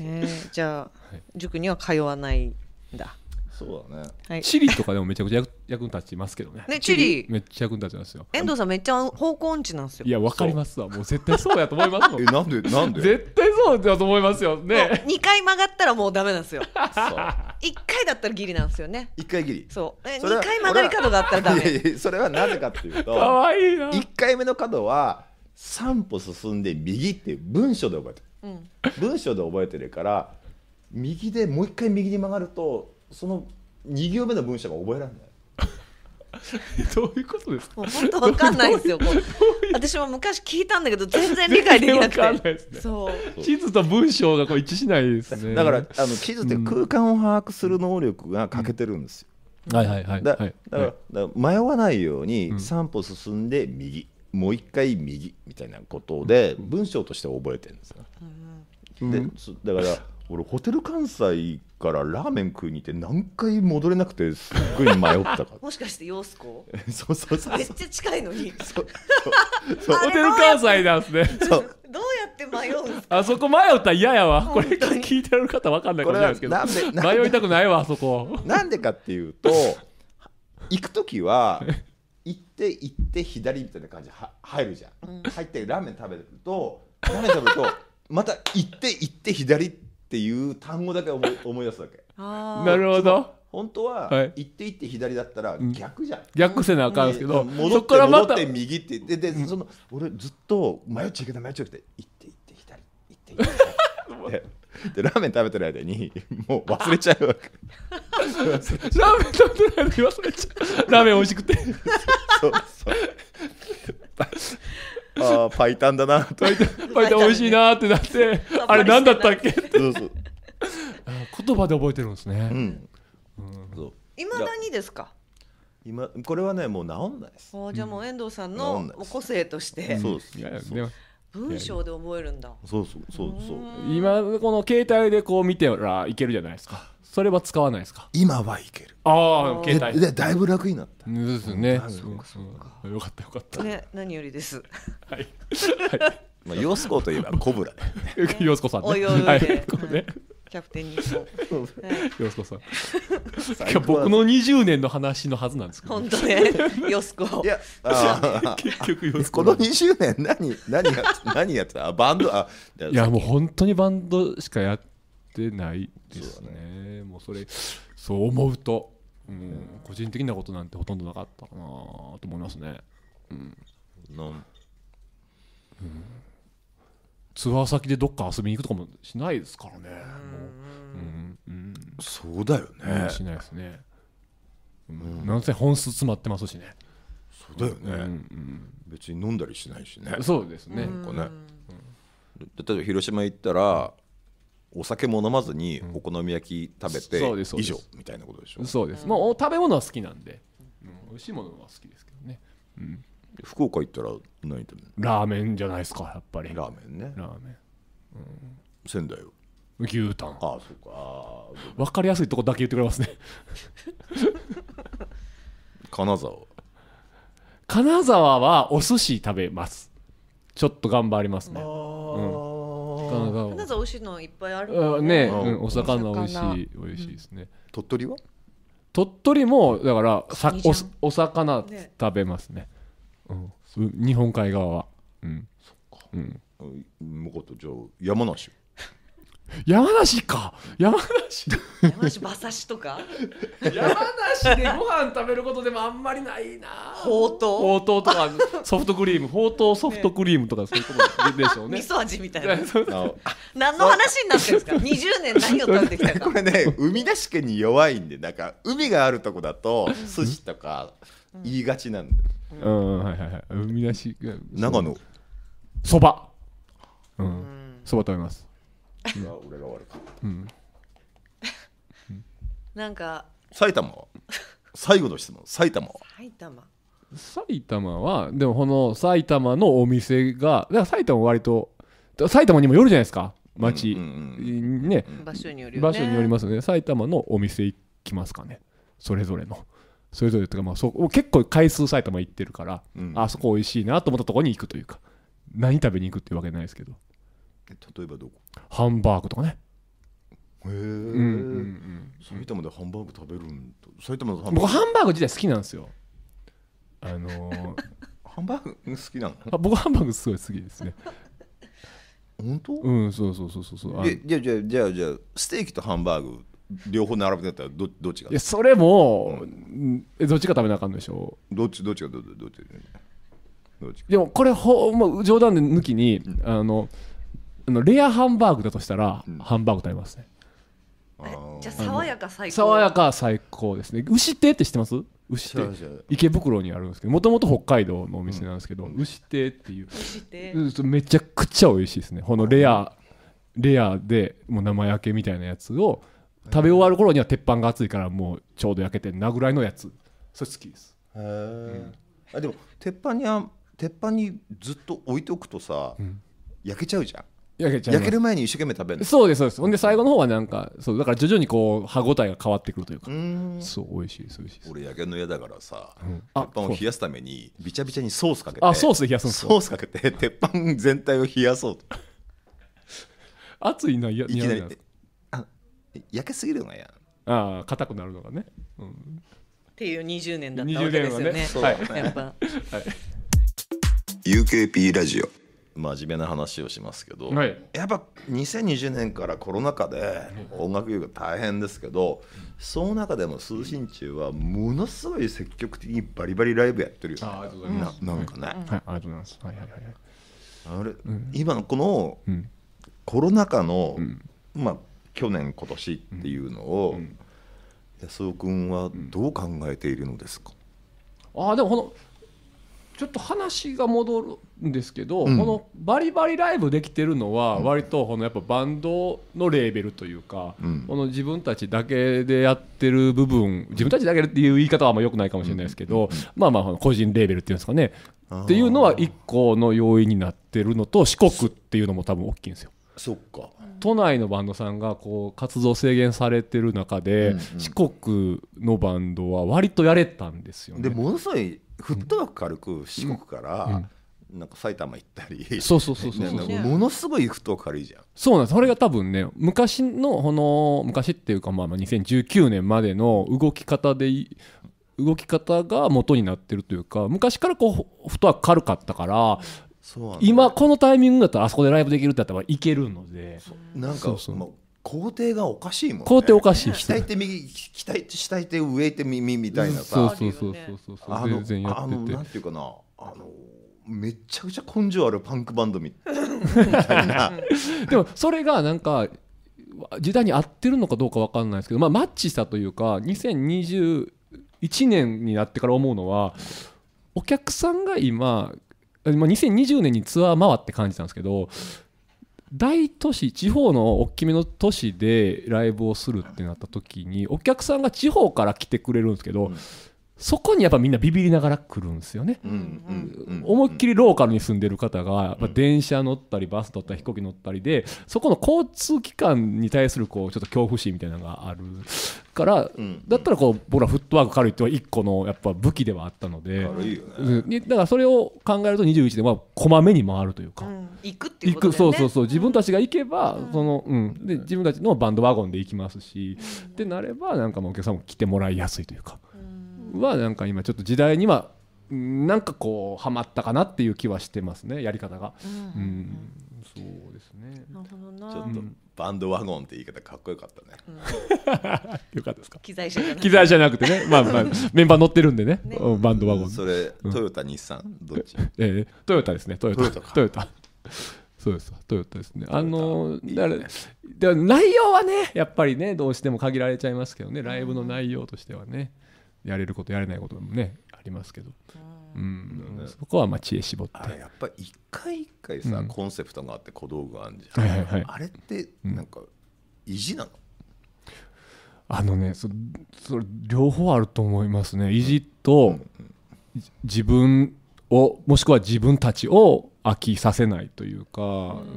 えー、じゃあ、塾には通わないんだ。そうだね、はい、チリとかでもめちゃくちゃ役役に立ちますけどねねチリめっちゃ役に立ちますよ遠藤さんめっちゃ方向音痴なんですよいやわかりますわもう絶対そうやと思いますもん えなんでなんで絶対そうだと思いますよね二回曲がったらもうダメなんですよ 一回だったらギリなんですよね一回ギリそうえそ2回曲がり角があったらダメそれはなぜかっていうと かわいいな一回目の角は3歩進んで右って文章で覚えてる、うん、文章で覚えてるから右でもう一回右に曲がるとその2行目の文章が覚えられない どういうことですか本当わかんないですよ私も昔聞いたんだけど全然理解できなくて、そう地図と文章がこう一致しないですねだからあの地図って空間を把握する能力が欠けてるんですよ、うん、はいはいはいだだから,、迷わないように3歩進んで右、うんもう一回右みたいなことで文章として覚えてるんですよ、うん、でだから俺ホテル関西からラーメン食いに行って何回戻れなくてすっごい迷ったから もしかして洋子 そうそうそうめっちゃ近いのにそう そうホテル関西なんですねそうどうやって迷うんあそこ迷ったら嫌やわこれ聞いてる方分かんないかもしれないですけど迷いたくないわあそこなんでかっていうと行く時は行って行って左みたいな感じは入るじゃん、うん、入ってラーメン食べるとラーメン食べると また行って行って左っていう単語だけ思い 思い出すわけなるほど本当は、は行って行って左だったら逆じゃん、逆せなあかんすけど、ね、戻って戻って右ってででその、俺ずっと迷っちゃいけない迷っちゃいけない行って行って左行って行って左 でラーメン食べてる間にもう忘れちゃうわけ ラーメン食べてる間に忘れちゃうラーメン美味しくてそうそうああパイタンだなパイタンパイタン美味しいなってなってあれ何だったっけってそうそう言葉で覚えてるんですねうんいま、うん、だにですか今これはねもう治んないですあじゃあもう遠藤さんの個性として、うん、そうですね文章で覚えるんだそうそうそうそう今この携帯でこう見てらいけるじゃないですかそれは使わないですか今はいけるああ携帯でだいぶ楽になったですねそうかそうかよかったよかったね何よりですはい、はい、まあ、洋スといえばコブラ洋、よね。ヨ さんね。おいおいで。はい、ここね。はいキャプテンによすこさん僕の20年の話のはずなんですけど、本当ねよすこいや 結局よすこの20年何何や何やってたバンドあいやもう本当にバンドしかやってないですねねもうそれそう思うと、うん、個人的なことなんてほとんどなかったかなと思いますねうんなん、うんツアー先でどっか遊びに行くとかもしないですからね。うん、うん、そうだよね。しないですね。なんせ本数詰まってますしね。そうだよね、うんうん、別に飲んだりしないしねそうですねなんね、うん、例えば広島行ったらお酒も飲まずにお好み焼き食べて以上みたいなことでしょう、そうですもう食べ物は好きなんで、うん、美味しいものは好きですけどね、うん、福岡行ったら何食べるラーメンじゃないですかやっぱりラーメンねラーメン、うん、仙台を牛タンああそうかわかりやすいとこだけ言ってくれますね 金沢金沢はお寿司食べますちょっと頑張りますね、うん、金沢美味しいのいっぱいあるね、ね、うん、お魚美味しい美味しいですね、うん、鳥取は鳥取もだからさおお魚食べますね、ねうん、日本海側はうんそっかうん向こうとじゃあ山梨 山梨か山梨山梨馬刺しとか山梨でご飯食べることでもあんまりないなほうとうほうとうとかソフトクリームほうとうソフトクリームとかそういうことでしょうね味噌味みたいな何の話になってるんですか20年何を食べてきたか これね海出し家に弱いんでなんか海があるとこだと寿司とか、うん言いがちなんで、うんはいはいはい海なし長野そばうんそば食べます今俺が悪かったうんなんか埼玉は最後の質問埼玉は埼玉埼玉はでもこの埼玉のお店がだから埼玉は割と埼玉にもよるじゃないですか町、うんね場所により、ね、場所によりますね埼玉のお店行きますかねそれぞれのそれぞれとか、まあ、そう結構回数埼玉行ってるから、うん、あそこ美味しいなと思ったところに行くというか何食べに行くっていうわけないですけど例えばどこハンバーグとかねへえ、うんうん、埼玉でハンバーグ食べるんと埼玉のハンバーグ僕ハンバーグ自体好きなんですよあのー、ハンバーグ好きなのあ僕ハンバーグすごい好きですね本当うんそうそうそうそうそうじゃじゃあじゃあじゃあステーキとハンバーグ両方並べてたらどどっちがいやそれも、うん、えどっちが食べなあかんでしょうどっちどっちがどっちどっちどでもこれほ、まあ、冗談で抜きに、うん、あのあのレアハンバーグだとしたら、うん、ハンバーグ食べますねじゃあ爽やか最高爽やか最高ですね牛亭って知ってます牛亭池袋にあるんですけどもともと北海道のお店なんですけど、うん、牛亭っていう牛亭めちゃくちゃ美味しいですねこのレアレアでもう生焼けみたいなやつを食べ終わる頃には鉄板が熱いからもうちょうど焼けてるなぐらいのやつそれ好きですへえ、うん、でも鉄板にあ鉄板にずっと置いておくとさ、うん、焼けちゃうじゃん焼けちゃう焼ける前に一生懸命食べるそうですそうですほんで最後の方はなんかそうだから徐々にこう歯ごたえが変わってくるというかそう美味しいです美味しいです俺焼けるの嫌だからさ、うん、鉄板を冷やすためにびちゃびちゃにソースかけてあソースで冷やすんですソースかけて鉄板全体を冷やそうと熱いな嫌いきなり焼けすぎるのが嫌ああ硬くなるのがね、うん、っていう20年だったわけですよねねやっぱ、はい、UKP ラジオ真面目な話をしますけど、はい、やっぱ2020年からコロナ禍で音楽業界大変ですけど、その中でも通信中はものすごい積極的にバリバリライブやってるよね。ありがとうございます。なんかね、はい。はい、ありがとうございます。はいはいはい。あれ、うん、今のこのコロナ禍の、うん、まあ去年今年っていうのを、うん、安尾君はどう考えているのですか、うん、あでもこのちょっと話が戻るんですけど、うん、このバリバリライブできてるのは割とこのやっぱバンドのレーベルというか、うん、この自分たちだけでやってる部分自分たちだけっていう言い方はあんま良くないかもしれないですけど、まあまあ個人レーベルっていうんですかねっていうのは一個の要因になってるのと四国っていうのも多分大きいんですよ。そっか都内のバンドさんがこう活動制限されてる中で、うんうん、四国のバンドは割とやれたんですよね。でものすごいフットワーク軽く四国から、うんうんなんか埼玉行ったりそうそうそうそう、ものすごい行くと軽いじゃんそうなんですそれが多分ね昔のこの昔っていうかまあ2019年までの動き方で動き方が元になってるというか昔からこうフットワーク軽かったから今このタイミングだったらあそこでライブできるってなったらいけるのでなんか工程がおかしいもんね工程おかしい下行って右下行ってって上行って右みたいなさそうそうそうそうそう全然やっててあのなんていうかなあのめちゃくちゃ根性あるパンクバンドみ たいな でもそれがなんか時代に合ってるのかどうか分かんないですけどまあマッチしたというか2021年になってから思うのはお客さんが今2020年にツアー回って感じたんですけど大都市地方の大きめの都市でライブをするってなった時にお客さんが地方から来てくれるんですけど、そこにやっぱみんなビビりながら来るんですよね、思いっきりローカルに住んでる方がやっぱ電車乗ったりバス乗ったり飛行機乗ったりでそこの交通機関に対するこうちょっと恐怖心みたいなのがあるから、だったらこう僕らフットワーク軽いっては一個のやっぱ武器ではあったのでだからそれを考えると21でまあこまめに回るというか、行くっていうことそうそうそう自分たちが行けば、そのうんで自分たちのバンドワゴンで行きますし、ってなればなんかもお客さんも来てもらいやすいというか。はなんか今ちょっと時代にはなんかこうはまったかなっていう気はしてますねやり方が。うんそうですね。ちょっとバンドワゴンって言い方かっこよかったね。よかったですか。機材じゃなくてね、まあまあ メンバー乗ってるんでね、バンドワゴン。それトヨタ日産どっち？ええトヨタですね。トヨタ。トヨタ。そうですトヨタですね。あの内容はねやっぱりねどうしても限られちゃいますけどねライブの内容としてはね。やれることやれないこともねありますけど、うんうん、そこはまあ知恵絞ってやっぱ一回一回さ、うん、コンセプトがあって小道具があるじゃん、はいはいはい、あれってなんか意地なの、あのねそそれ両方あると思いますね意地と自分をもしくは自分たちを飽きさせないというか、う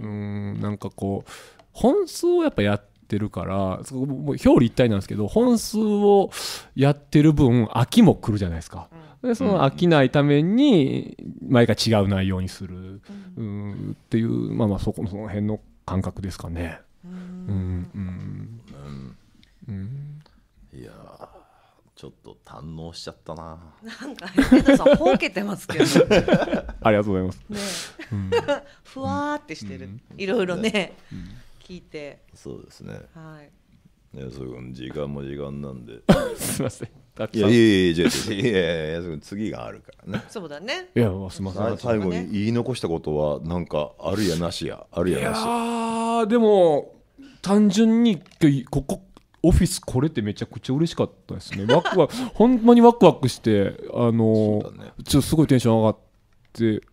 ん、なんかこう本数をやっぱやってってるからそこもう表裏一体なんですけど本数をやってる分飽きも来るじゃないですか。でその飽きないために毎回違う内容にする、うん、っていうまあまあそこのその辺の感覚ですかね。うんうんうん、いやちょっと堪能しちゃったな。なんか皆さんほうけてますけど。ありがとうございます。ふわってしてる。いろいろね。聞いてそうですねはいいやそう時間も時間なんで すいませんいやいやいやいやいや次があるからねそうだねいやすみません最後に言い残したことはなんかあるやなしやあるやなしやでも単純にここオフィス来れてめちゃくちゃ嬉しかったですねワクワク ほんまにワクワクしてあのーね、ちょっとすごいテンション上がって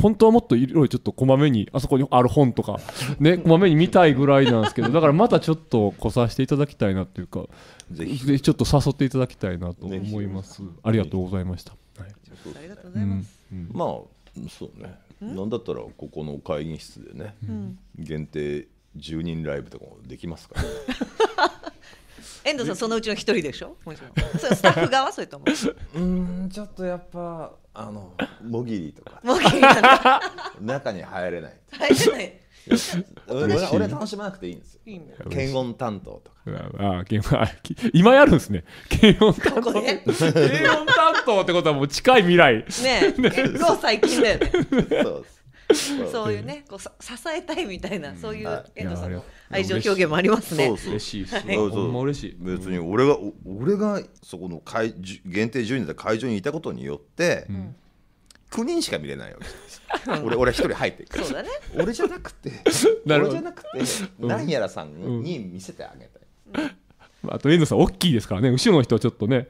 本当はもっといろいろちょっとこまめにあそこにある本とかね こまめに見たいぐらいなんですけどだからまたちょっと来させていただきたいなっていうかぜひちょっと誘っていただきたいなと思います、ありがとうございました、はい、ありがとうございます、まあそうねなんだったらここの会議室でね、限定10人ライブとかもできますから、遠藤さんそのうちの一人でしょも スタッフ側それともうんちょっとやっぱあのもぎりとかもぎり。中に入れないない入れない俺俺は楽しまなくていいんですよいいん検温担当とかああ、今やるんですね。検温担当。検温担当ってことはもう近い未来。え結構最近だよねそうです そういうね、こう支えたいみたいな、そういう遠藤さんの愛情表現もありますね。嬉しいです。そうそう、嬉しい。別に俺が、俺がそこの会限定10人で会場にいたことによって、9人しか見れないよ。俺俺一人入っていく。そうだ、ね、俺じゃなくて 俺じゃなくて何やらさんに見せてあげたい。あと遠藤さん大きいですからね後ろの人はちょっとね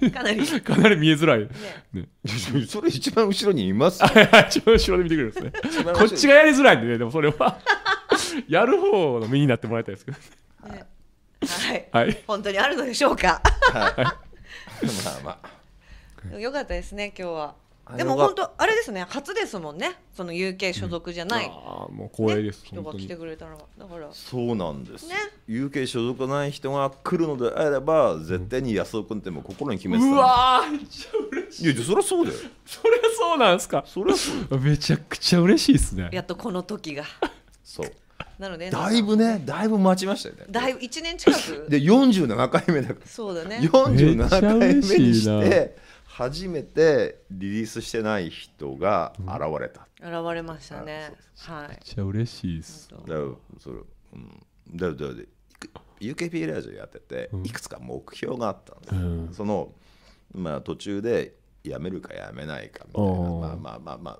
ねかなり かなり見えづらい、ねね、それ一番後ろにいます 一番後ろで見てくれるんですねこっちがやりづらいんでねでもそれはやる方の身になってもらいたいですけど、ね、はい、はい、本当にあるのでしょうかはいまあまあよかったですね今日はでも本当あれですね初ですもんねその UK 所属じゃない、うん、あもう光栄です、ね、人が来てくれたのらだからそうなんです、ね、UK 所属ない人が来るのであれば絶対に安尾君ってもう心に決めてた、うわめっちゃ嬉しいいやそりゃそうだよそりゃそうなんですかそりゃそう めちゃくちゃ嬉しいですねやっとこの時がそうなのでだいぶねだいぶ待ちましたよねだいぶ1年近くで47回目だからそうだね47回目にして初めてリリースしてない人が現れた、うん、現れましたねはいめっちゃ嬉しいですだそれうんだだだ UKP ラジオやってて、いくつか目標があったんです、うん、そのまあ途中でやめるかやめないかみたいなまあまあまあまあ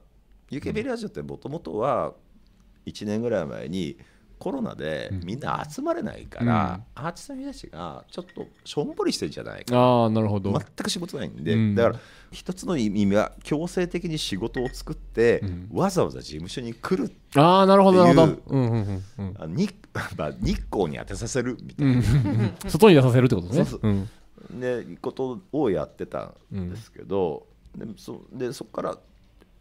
UKP ラジオってもともとは1年ぐらい前にコロナでみんな集まれないから、うん、アーティストの人たちがちょっとしょんぼりしてるじゃないかあなるほど全く仕事ないんで、うん、だから一つの意味は強制的に仕事を作って、うん、わざわざ事務所に来るっあなるほどなるほど、うんうんうんうん、日光に当てさせるみたいな外に出させるってことですねそうそう、うん、ねことをやってたんですけど、でそでそこから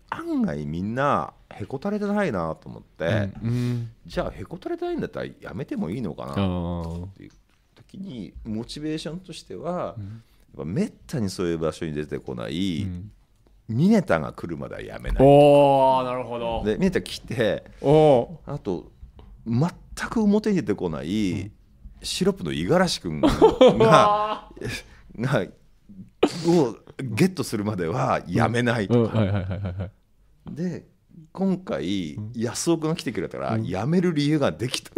案外みんなへこたれてないなと思って、うん、じゃあへこたれてないんだったらやめてもいいのかなっていう時にモチベーションとしては、やっぱめったにそういう場所に出てこない、うんミネタが来るまではやめないおなるほどでミネタ来ておあと全く表に出てこない、うん、シロップの五十嵐君が がゲットするまではやめないとか。で今回、安岡君が来てくれたら、やめる理由ができた。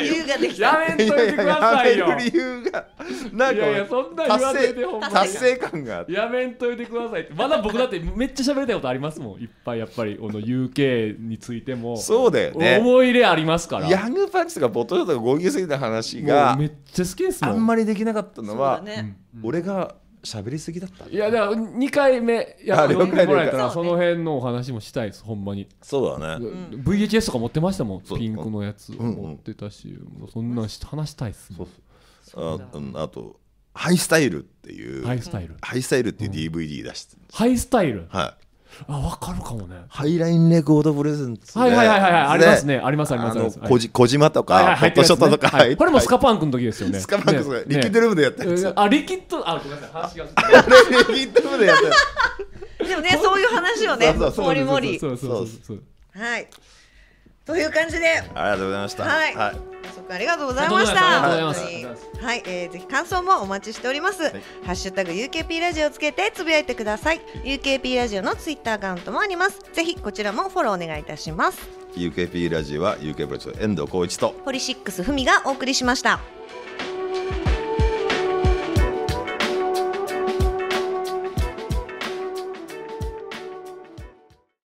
理由ができた。やめといてくださいよ。やめる理由が。なんかいやいやそんな言わないんま達成感が。やめんといてくださいって。まだ僕だってめっちゃ喋りたいことありますもん。いっぱいやっぱりこの UK についても。そうだよね。思い入れありますから。ヤングパンチとかボトルとか合流すぎた話が。めっちゃ好きですもん。あんまりできなかったのは、俺が喋りすぎだったいやだから2回目やってもらえたらその辺のお話もしたいですほんまにそうだね VHS とか持ってましたもんピンクのやつ持ってたし、そんなん話したいっす、ああとハイスタイルっていうハイスタイルハイスタイルっていう DVD 出して、ハイスタイルはいあ分かるかもねハイラインレコードプレゼンツ、ね、はいはいはいはい、ありますねありますありますあの、小島とか、はいはい、ホットショットとか、はい、これもスカパンクの時ですよねスカパンク、ね、リキッドルームでやったやつ、ね、あリキッドあごめんなさい話が リキッドルームでやったやつでもねそういう話をねもりもりそうそうそうそうはいという感じでありがとうございました。はい。はいありがとうございました。はい、えー、ぜひ感想もお待ちしております。はい、ハッシュタグ UKP ラジオつけてつぶやいてください。UKP ラジオのツイッターアカウントもあります。ぜひこちらもフォローお願いいたします。UKP ラジオは UK プロジェクト遠藤浩一とポリシックスふみがお送りしました。